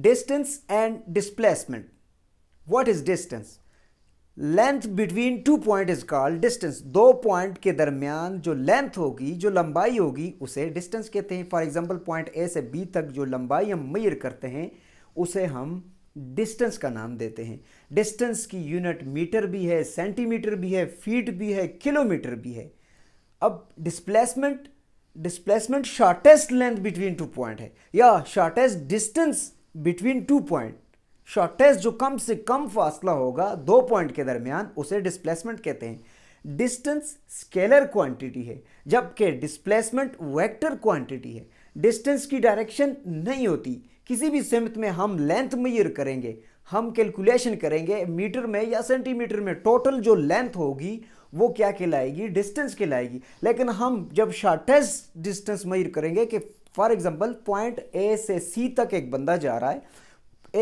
distance and displacement what is distance length between two point is called distance दो पॉइंट के दरमियान जो लेंथ होगी जो लंबाई होगी उसे डिस्टेंस कहते हैं फॉर example पॉइंट ए से बी तक जो लंबाई हम मयर करते हैं उसे हम डिस्टेंस का नाम देते हैं डिस्टेंस की यूनिट मीटर भी है सेंटीमीटर भी है फीट भी है किलोमीटर भी है अब displacement displacement shortest length between two point है या shortest distance between two point shortest जो कम से कम फासला होगा दो पॉइंट के दरमियान उसे डिस्प्लेसमेंट कहते हैं डिस्टेंस स्केलर क्वांटिटी है जबकि डिस्प्लेसमेंट वेक्टर क्वांटिटी है डिस्टेंस की डायरेक्शन नहीं होती किसी भी सिमत में हम लेंथ मयर करेंगे हम कैलकुलेशन करेंगे मीटर में या सेंटीमीटर में टोटल जो लेंथ होगी वो क्या कहलाएगी डिस्टेंस कहलाएगी लेकिन हम जब शॉर्टेज डिस्टेंस मयर करेंगे कि फॉर एग्जाम्पल पॉइंट ए से सी तक एक बंदा जा रहा है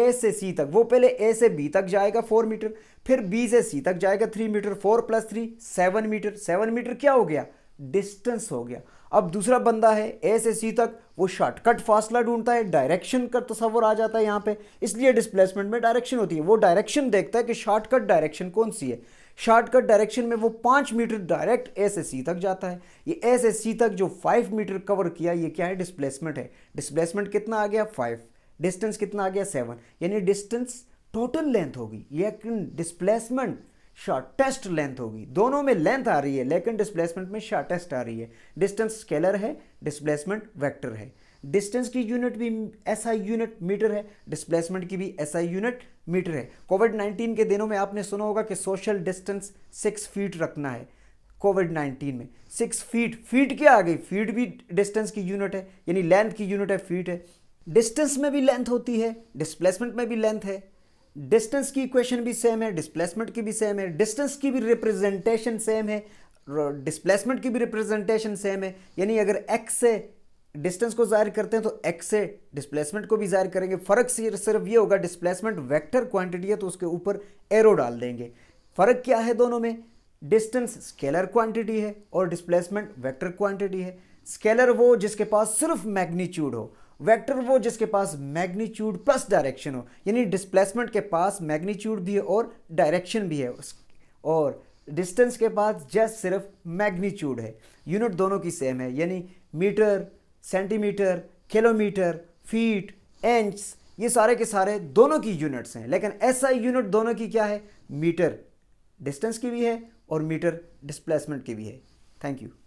ए से सी तक वो पहले ए से बी तक जाएगा फोर मीटर फिर बी से सी तक जाएगा three metre four plus three seven metre seven metre क्या हो गया डिस्टेंस हो गया अब दूसरा बंदा है ए से सी तक वो शॉर्टकट फासला ढूंढता है डायरेक्शन का तस्वर आ जाता है यहाँ पे इसलिए डिस्प्लेसमेंट में डायरेक्शन होती है वो डायरेक्शन देखता है कि शॉर्टकट डायरेक्शन कौन सी है शॉर्टकट डायरेक्शन में वो पाँच मीटर डायरेक्ट ए से सी तक जाता है ये ए से सी तक जो फाइव मीटर कवर किया ये क्या है डिस्प्लेसमेंट है डिस्प्लेसमेंट कितना आ गया फाइव डिस्टेंस कितना आ गया सेवन यानी डिस्टेंस टोटल लेंथ होगी लेकिन डिस्प्लेसमेंट शॉर्टेस्ट लेंथ होगी दोनों में लेंथ आ रही है लेकिन डिस्प्लेसमेंट में शॉर्टेस्ट आ रही है डिस्टेंस स्केलर है डिस्प्लेसमेंट वैक्टर है डिस्टेंस की यूनिट भी ऐसा यूनिट मीटर है डिस्प्लेसमेंट की भी ऐसा यूनिट मीटर है कोविड नाइन्टीन के दिनों में आपने सुना होगा कि सोशल डिस्टेंस सिक्स फीट रखना है कोविड नाइन्टीन में सिक्स फीट फीट क्या आ गई फीट भी डिस्टेंस की यूनिट है यानी लेंथ की यूनिट है फीट है डिस्टेंस में भी लेंथ होती है डिस्प्लेसमेंट में भी लेंथ है डिस्टेंस की इक्वेशन भी सेम है डिस्प्लेसमेंट की भी सेम है डिस्टेंस की भी रिप्रेजेंटेशन सेम है डिस्प्लेसमेंट की भी रिप्रेजेंटेशन सेम है यानी अगर एक्स है डिस्टेंस को जाहिर करते हैं तो एक्स से डिस्प्लेसमेंट को भी जाहिर करेंगे फर्क सिर्फ ये होगा डिस्प्लेसमेंट वेक्टर क्वांटिटी है तो उसके ऊपर एरो डाल देंगे फर्क क्या है दोनों में डिस्टेंस स्केलर क्वांटिटी है और डिस्प्लेसमेंट वेक्टर क्वांटिटी है स्केलर वो जिसके पास सिर्फ मैग्नीट्यूड हो वेक्टर वो जिसके पास मैग्नीट्यूड प्लस डायरेक्शन हो यानी डिस्प्लेसमेंट के पास मैग्नीट्यूड भी है और डायरेक्शन भी है और डिस्टेंस के पास जस्ट सिर्फ मैग्नीट्यूड है यूनिट दोनों की सेम है यानी metre centimetre kilometre feet inch ये सारे के सारे दोनों की यूनिट्स हैं लेकिन ऐसा यूनिट दोनों की क्या है मीटर डिस्टेंस की भी है और मीटर डिस्प्लेसमेंट की भी है थैंक यू